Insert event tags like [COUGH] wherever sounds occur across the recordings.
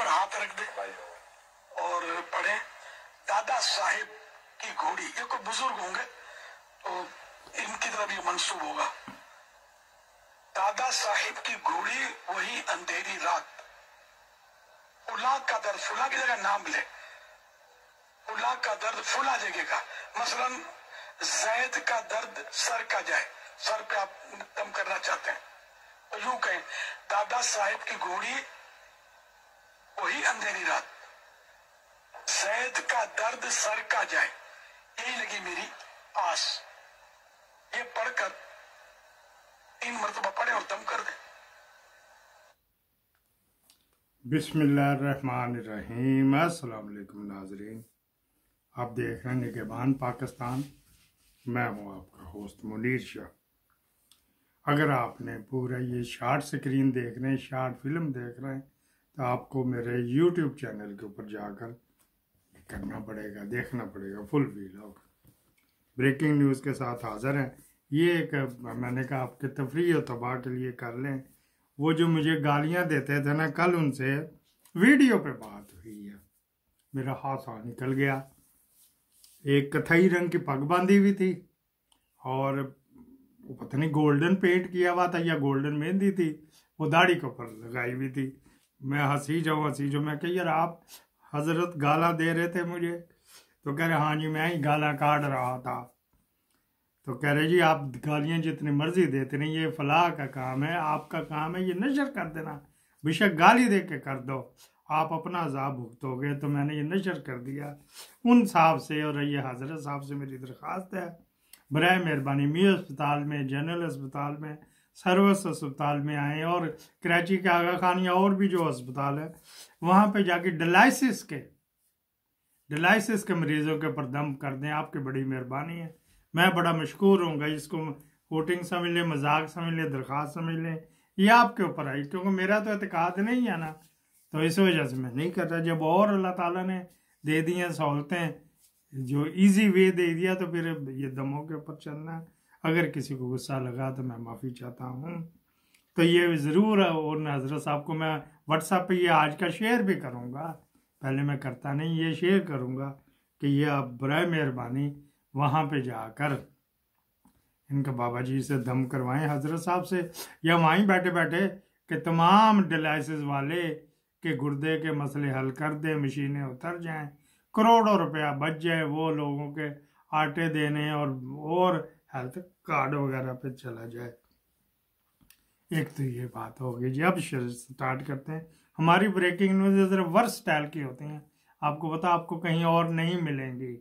पर हाथ रख दे और पढ़े दादा साहेब की घोड़ी ये कोई बुजुर्ग होंगे तो इनकी तरफ ये मंसूब होगा दादा साहेब की घोड़ी वही अंधेरी रात उला का दर्द फुला की जगह नाम ले उला का दर्द फुला जगह का मसलन जैद का दर्द सर का जाए सर पे आप दम करना चाहते हैं तो यूं कहें दादा साहेब की घोड़ी वही अंधेरी रात सैद का दर्द सर का जाए यही लगी मेरी आस ये पढ़कर तीन मरतबा पढ़े और दम कर दे बिस्मिल्लाहिर्रहमानिर्रहीम अस्सलाम वालेकुम नाजरीन आप देख रहे हैं निगेबान पाकिस्तान मैं हूं आपका होस्ट मुनीर शाह अगर आपने पूरा ये शार्ट स्क्रीन देख रहे हैं शार्ट फिल्म देख रहे हैं तो आपको मेरे यूट्यूब चैनल के ऊपर जाकर करना पड़ेगा देखना पड़ेगा फुल वीलॉग ब्रेकिंग न्यूज़ के साथ हाजिर हैं ये एक मैंने कहा आपके तफरी और तबाह के लिए कर लें वो जो मुझे गालियां देते थे ना कल उनसे वीडियो पे बात हुई है मेरा हाथ निकल गया एक कथई रंग की पग बांधी हुई थी और पता नहीं गोल्डन पेंट किया हुआ था या गोल्डन मेहंदी थी वो दाढ़ी के ऊपर लगाई हुई थी मैं हंसी जाऊँ हंसी जाऊँ मैं कह यार आप हजरत गाला दे रहे थे मुझे तो कह रहे हाँ जी मैं ही गाला काट रहा था तो कह रहे जी आप गालियाँ जितनी मर्जी देते नहीं ये फलाह का काम है आपका काम है ये नशर कर देना बेशक गाली दे के कर दो आप अपना अजाब भुगतोगे तो मैंने ये नशर कर दिया उन साहब से और ये हजरत साहब से मेरी दरख्वास्त है बर मेहरबानी मी अस्पताल में जनरल अस्पताल में सर्वस अस्पताल में आए और कराची के आगा खान या और भी जो अस्पताल है वहाँ पे जाके डलाइसिस के डलाइसिस के मरीजों के ऊपर दम कर दें आपकी बड़ी मेहरबानी है मैं बड़ा मशहूर हूँ इसको वोटिंग समझ लें मजाक समझ लें दरख्वास्त समझ लें ये आपके ऊपर आई क्योंकि मेरा तो एतकाद नहीं है ना तो इस वजह से मैं नहीं करता जब और अल्लाह ताला ने दे दी हैं सहूलतें जो इजी वे दे दिया तो फिर ये दमों के ऊपर चलना है अगर किसी को गुस्सा लगा तो मैं माफ़ी चाहता हूँ तो ये ज़रूर और हज़रत साहब को मैं व्हाट्सएप पे ये आज का शेयर भी करूँगा पहले मैं करता नहीं ये शेयर करूँगा कि ये आप बर मेहरबानी वहाँ पे जाकर इनका बाबा जी से दम करवाएं हज़रत साहब से या वहीं बैठे बैठे कि तमाम डिलाइसिस वाले के गुर्दे के मसले हल कर दें मशीनें उतर जाएं करोड़ों रुपया बच जाए वो लोगों के आटे देने और और हेल्थ कार्ड वगैरह पे चला जाए एक तो ये बात हो गई जी अब स्टार्ट करते हैं हमारी ब्रेकिंग न्यूज जरा वर्ष स्टाइल की होती हैं आपको पता आपको कहीं और नहीं मिलेंगी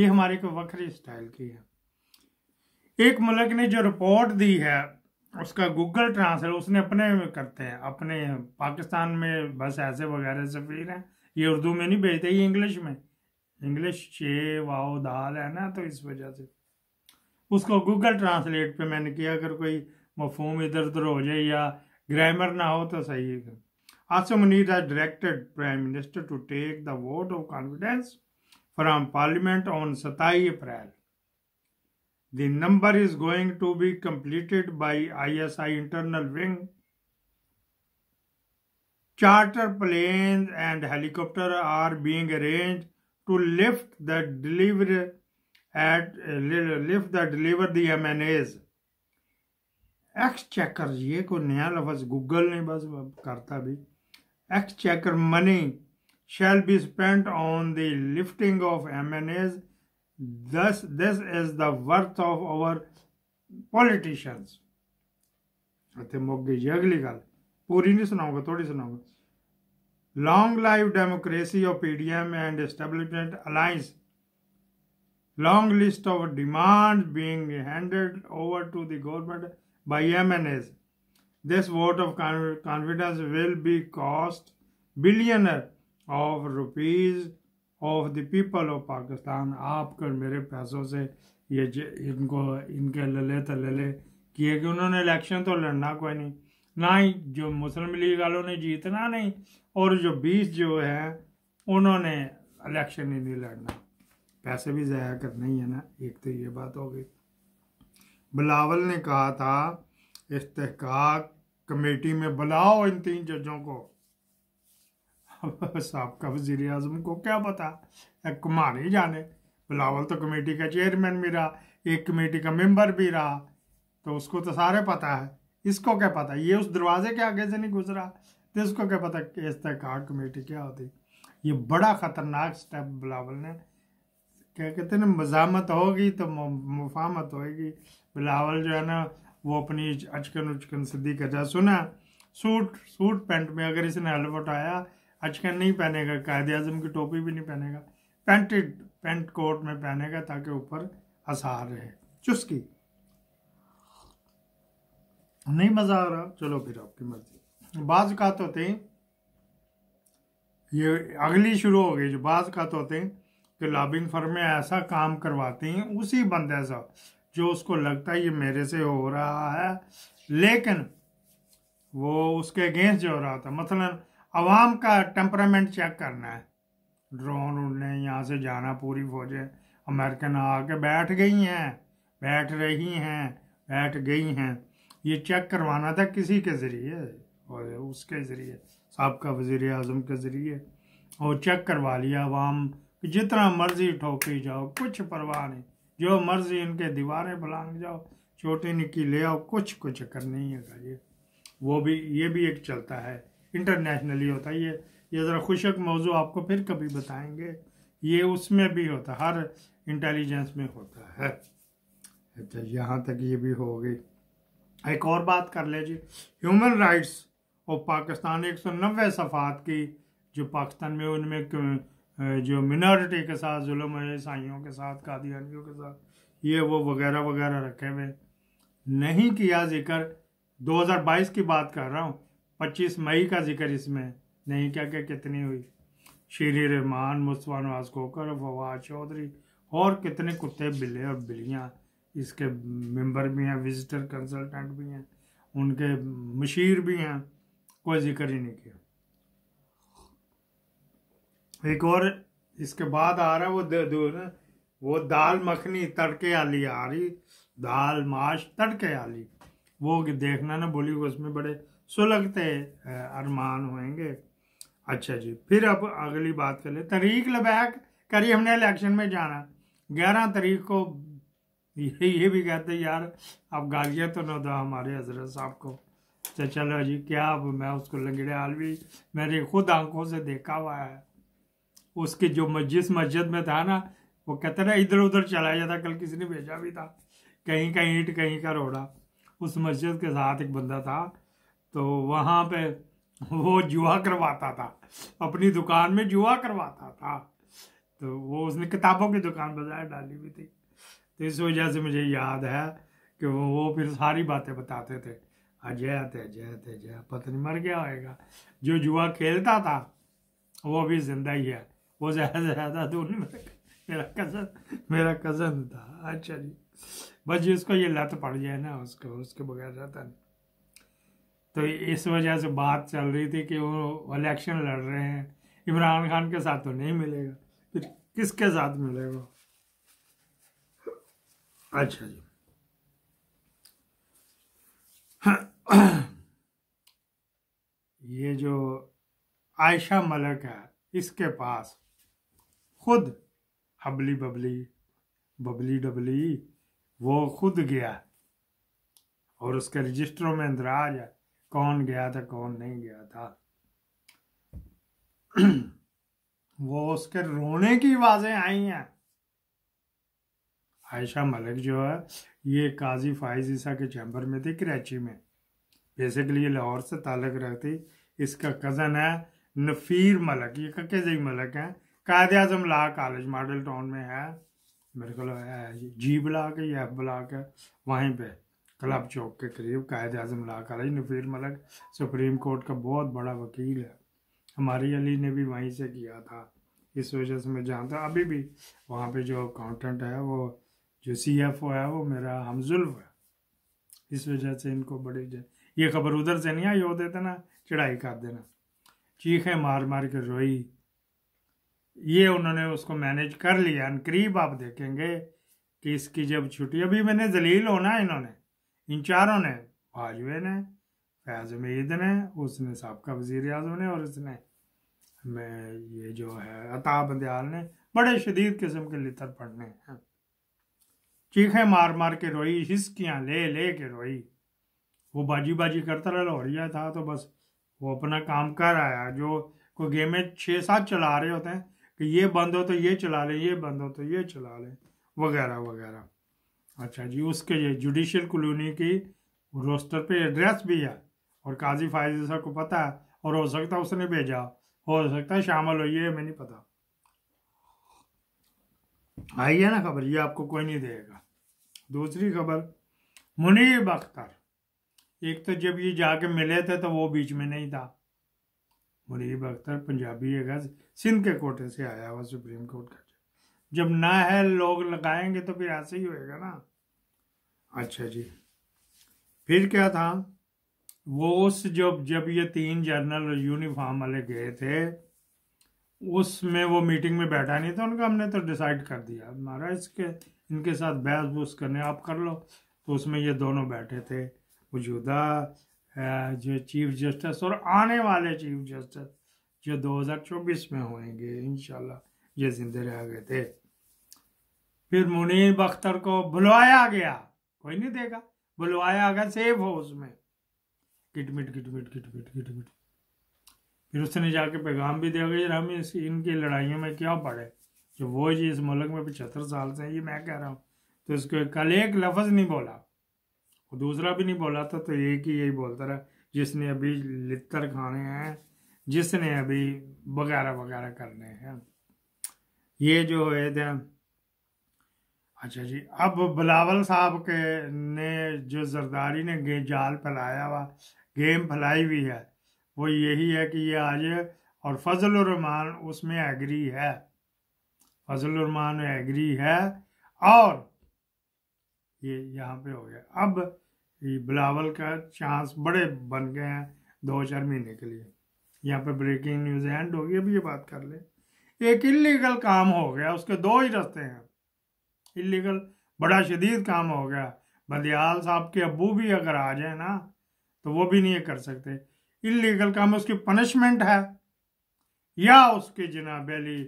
ये हमारी को वक्री स्टाइल की है एक मलक ने जो रिपोर्ट दी है उसका गूगल ट्रांसलेट उसने अपने में करते हैं अपने पाकिस्तान में बस ऐसे वगैरह से फिर हैं ये उर्दू में नहीं भेजते ये इंग्लिश में इंग्लिश शे वाओ दाल है ना तो इस वजह से उसको गूगल ट्रांसलेट पे मैंने किया अगर कोई मफहम इधर उधर हो जाए या ग्रामर ना हो तो सही है Asim Munir has directed prime minister to take the vote of confidence from parliament on सताई April the number is going to be completed by I S I internal wing charter plane and helicopter are being arrange to lift the delivery at lift the deliver the M N As exchequer ये को नया लफज Google ने बस करता भी exchequer money shall be spent on the lifting of M N As दस this is the worth of our politicians इतने मुक गई जी अगली गल पूरी नहीं सुनाऊंगा थोड़ी सुनाऊंगा long life democracy of P D M and establishment alliance long list of demands being handed over to the government by MNS. This vote of confidence will be cost billionaire of rupees of the people of Pakistan आप कर मेरे पैसों से ये इनको इनके लले तले किए कि उन्होंने इलेक्शन तो लड़ना कोई नहीं ना ही जो मुस्लिम लीग वालों ने जीतना नहीं और जो बीस जो है उन्होंने इलेक्शन ही नहीं लड़ना पैसे भी ज़ाया करने ही है ना एक तो ये बात हो गई बिलावल ने कहा था इस्तक कमेटी में बुलाओ इन तीन जजों को [LAUGHS] सबका वजीर अजम को क्या पता कुमार ही जाने बिलावल तो कमेटी का चेयरमैन भी रहा एक कमेटी का मेंबर भी रहा तो उसको तो सारे पता है इसको क्या पता ये उस दरवाजे के आगे से नहीं गुजरा तो इसको क्या पता इस्तक कमेटी क्या होती ये बड़ा ख़तरनाक स्टेप बिलावल ने क्या कहते हैं ना मजामत होगी तो मुफामत होगी बिलावल जो है ना वो अपनी अचकन उचकन का जा सुना सूट सूट पैंट में अगर इसने हलफ उठाया अचकन नहीं पहनेगा कायद अजम की टोपी भी नहीं पहनेगा पेंटेड पेंट कोट में पहनेगा ताकि ऊपर आसार रहे चुस्की नहीं मज़ा आ रहा चलो फिर आपकी मर्जी बाज का तो होते हैं ये अगली शुरू हो गई जो बाज का तो होते हैं कि लॉबिंग फर्में ऐसा काम करवाती हैं उसी बंदे से जो उसको लगता है ये मेरे से हो रहा है लेकिन वो उसके अगेंस्ट जो हो रहा था मसलन मतलब आवाम का टेम्परामेंट चेक करना है ड्रोन उड़ने यहाँ से जाना पूरी फौजें अमेरिकन आके बैठ गई हैं बैठ रही हैं बैठ गई हैं ये चेक करवाना था किसी के ज़रिए और उसके ज़रिए सबका वज़ी अजम के ज़रिए और चेक करवा लिया आवाम कि जितना मर्जी ठोकी जाओ कुछ परवाह नहीं जो मर्जी इनके दीवारें भलांग जाओ चोटी निकी ले आओ कुछ कुछ करनी है ये वो भी ये भी एक चलता है इंटरनेशनली होता है ये ये ज़रा खुशक मौजू आपको फिर कभी बताएंगे ये उसमें भी होता हर इंटेलिजेंस में होता है अच्छा यहाँ तक ये भी हो गई एक और बात कर लीजिए ह्यूमन राइट्स और पाकिस्तान एक सौ नब्बे सफ़ात की जो पाकिस्तान में उनमें जो मिनॉरिटी के साथ जुलम है ईसाइयों के साथ कादियानियों के साथ ये वो वगैरह वगैरह रखे हुए नहीं किया जिक्र 2022 की बात कर रहा हूँ 25 मई का जिक्र इसमें नहीं क्या क्या कितनी हुई शीरी रहमान मुस्तफ़ा नवाज खोकर फवाद चौधरी और कितने कुत्ते बिल्ले और बिल्लियाँ इसके मेंबर भी हैं विजिटर कंसल्टेंट भी हैं उनके मशीर भी हैं कोई जिक्र ही नहीं किया एक और इसके बाद आ रहा है वो वो दाल मखनी तड़के वाली आ रही दाल माश तड़के वाली वो देखना ना बोली उसमें बड़े सुलगते अरमान होंगे अच्छा जी फिर अब अगली बात कर ले तारीख लबैक करी हमने इलेक्शन में जाना ग्यारह तारीख को ये ये भी कहते यार अब गालियाँ तो ना दो हमारे हजरत साहब को तो चलो जी क्या अब मैं उसको लंगड़े हाल भी मेरे खुद आंखों से देखा हुआ है उसके जो जिस मस्जिद में था ना वो कहते ना इधर उधर चला जाता कल किसी ने भेजा भी था कहीं का ईंट कहीं का रोड़ा उस मस्जिद के साथ एक बंदा था तो वहाँ पे वो जुआ करवाता था अपनी दुकान में जुआ करवाता था तो वो उसने किताबों की दुकान बजाय डाली हुई थी तो इस वजह से मुझे याद है कि वो वो फिर सारी बातें बताते थे अजय थे अजय थे अजय पत्नी मर गया होगा जो जुआ खेलता था वो भी जिंदा ही है वो ज़्यादा से ज़्यादा दूर मेरा मेरा कज़न मेरा कज़न था अच्छा जी बस जी उसको ये लत पड़ जाए ना उसको उसके बगैर रहता नहीं तो इस वजह से बात चल रही थी कि वो इलेक्शन लड़ रहे हैं इमरान खान के साथ तो नहीं मिलेगा फिर किसके साथ मिलेगा अच्छा जी ये जो आयशा मलक है इसके पास खुद हबली बबली बबली डबली वो खुद गया और उसके रजिस्टरों में अंदराज है कौन गया था कौन नहीं गया था [CLEARS THROAT] वो उसके रोने की आवाजें आई हैं आयशा मलिक जो है ये काजी फाइज ईसा के चैम्बर में थी कराची में बेसिकली ये लाहौर से ताल्लक रखती इसका कज़न है नफ़ीर मलक ये कके जी मलक हैं कायद Azam law college model town में है मेरे को जी ब्लाक है या एफ ब्लाक है वहीं पे क्लब हाँ। चौक के करीब Quaid Azam law college Nafeer Malik supreme court का बहुत बड़ा वकील है हमारी अली ने भी वहीं से किया था इस वजह से मैं जानता अभी भी वहाँ पे जो अकाउंटेंट है वो जो सी एफ ओ है वो मेरा हमजुल्फ है इस वजह से इनको बड़ी ये खबर उधर से नहीं आई हो देते ना चढ़ाई कर देना चीखें मार मार के रोई ये उन्होंने उसको मैनेज कर लिया करीब आप देखेंगे कि इसकी जब छुट्टी अभी मैंने जलील होना इन्होंने इन चारों ने भाजपे ने फैज उमीद ने उसने सबका वजीर अजम ने और इसने में ये जो है अता बंदयाल ने बड़े शदीद किस्म के लितर पढ़ने हैं चीखे मार मार के रोई हिस्कियाँ ले ले के रोई वो बाजी बाजी करता रहा लोहरिया था तो बस वो अपना काम कर आया जो कोई गेमें छः सात चला रहे होते हैं कि ये बंद हो तो ये चला लें ये बंद हो तो ये चला लें वगैरह वगैरह अच्छा जी उसके ये जुडिशल कॉलोनी की रोस्टर पे एड्रेस भी है और काजी फायज सर को पता है और हो सकता है उसने भेजा हो सकता है शामिल हो ये हमें नहीं पता आई है ना खबर ये आपको कोई नहीं देगा दूसरी खबर मुनीब अख्तर एक तो जब ये जाके मिले थे तो वो बीच में नहीं था मुनीब अख्तर पंजाबी है गज़ सिंध के कोटे से आया हुआ सुप्रीम कोर्ट का जब ना है लोग लगाएंगे तो फिर ऐसे ही होएगा ना अच्छा जी फिर क्या था वो उस जब जब ये तीन जनरल यूनिफॉर्म वाले गए थे उसमें वो मीटिंग में बैठा नहीं था उनका हमने तो डिसाइड कर दिया हमारा इसके इनके साथ बहस बूस करने आप कर लो तो उसमें ये दोनों बैठे थे मौजूदा जो चीफ जस्टिस और आने वाले चीफ जस्टिस जो 2024 में होंगे इन ये जिंदे रह गए थे फिर मुनीर बख्तर को बुलवाया गया कोई नहीं देगा बुलवाया गया सेफ हो उसमें किटमिट किटमिट किटमिट किटमिट फिर उसने जाके पैगाम भी दिया गया हम इस इनकी लड़ाइयों में क्या पड़े जो वो जी इस मुल्क में पचहत्तर साल से ये मैं कह रहा हूँ तो इसको कल एक लफ्ज़ नहीं बोला दूसरा भी नहीं बोला था तो एक ही यही बोलता रहा जिसने अभी लितर खाने हैं जिसने अभी वगैरह वगैरह करने हैं ये जो है थे अच्छा जी अब बिलावल साहब के ने जो जरदारी ने गे जाल फैलाया हुआ गेम फैलाई हुई है वो यही है कि ये आज और फजल उरमान उसमें एग्री है फजल उरमान एग्री है और ये यहाँ पे हो गया अब ये बिलावल का चांस बड़े बन गए हैं दो चार महीने के लिए यहाँ पे ब्रेकिंग न्यूज एंड होगी अब ये बात कर ले एक इलीगल काम हो गया उसके दो ही रास्ते हैं इलीगल बड़ा शदीद काम हो गया बदियाल साहब के अबू भी अगर आ जाए ना तो वो भी नहीं कर सकते इलीगल काम उसकी पनिशमेंट है या उसकी जनाबेली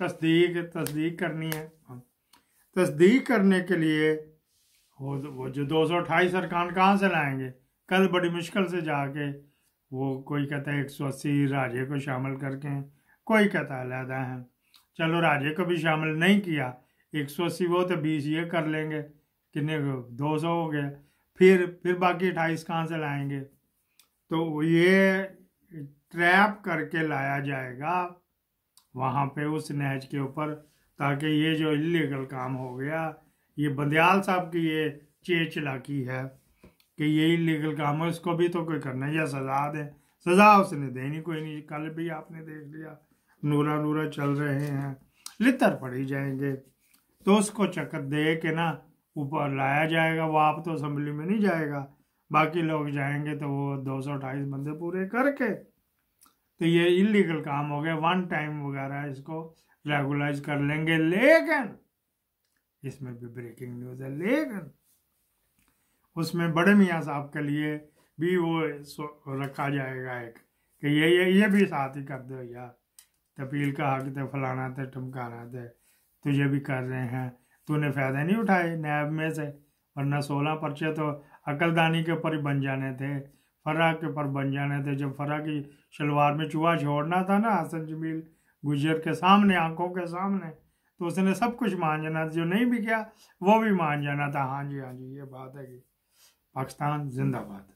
तस्दीक तस्दीक करनी है तस्दीक करने के लिए वो वो जो दो सौ अट्ठाईस अरकान कहाँ से लाएंगे कल बड़ी मुश्किल से जाके वो कोई कहता है एक सौ अस्सी राजे को शामिल करके हैं कोई कहता है अलहदा है चलो राजे को भी शामिल नहीं किया एक सौ अस्सी वो तो बीस ये कर लेंगे कितने दो सौ हो गया फिर फिर बाकी अट्ठाईस कहाँ से लाएंगे तो ये ट्रैप करके लाया जाएगा वहाँ पे उस नहज के ऊपर ताकि ये जो इलीगल काम हो गया ये बंदयाल साहब की ये चे चलाकी है कि ये इलीगल काम हो इसको भी तो कोई करना या सजा दें सजा उसने देनी कोई नहीं कल भी आपने देख लिया नूरा नूरा चल रहे हैं लितर पड़ी जाएंगे तो उसको चक्कर दे के ना ऊपर लाया जाएगा वो आप तो असम्बली में नहीं जाएगा बाकी लोग जाएंगे तो वो दो सौ अट्ठाईस बंदे पूरे करके तो ये इलीगल काम हो गया वन टाइम वगैरह इसको रेगुलाइज कर लेंगे लेकिन इसमें भी ब्रेकिंग न्यूज है लेकिन उसमें बड़े मियाँ साहब के लिए भी वो रखा जाएगा एक कि ये ये ये भी साथ ही कर दो यार तपील का हक थे तो फलाना थे टमकाना थे तुझे भी कर रहे हैं तूने फ़ायदे नहीं उठाए नैब में से वरना सोलह पर्चे तो अकलदानी के ऊपर ही बन जाने थे फरा के ऊपर बन जाने थे जब फरा की शलवार में चूहा छोड़ना था ना हसन जमील गुजर के सामने आंखों के सामने तो उसने सब कुछ मान जाना जो नहीं भी किया वो भी मान जाना था हाँ जी हाँ जी ये बात है कि पाकिस्तान जिंदाबाद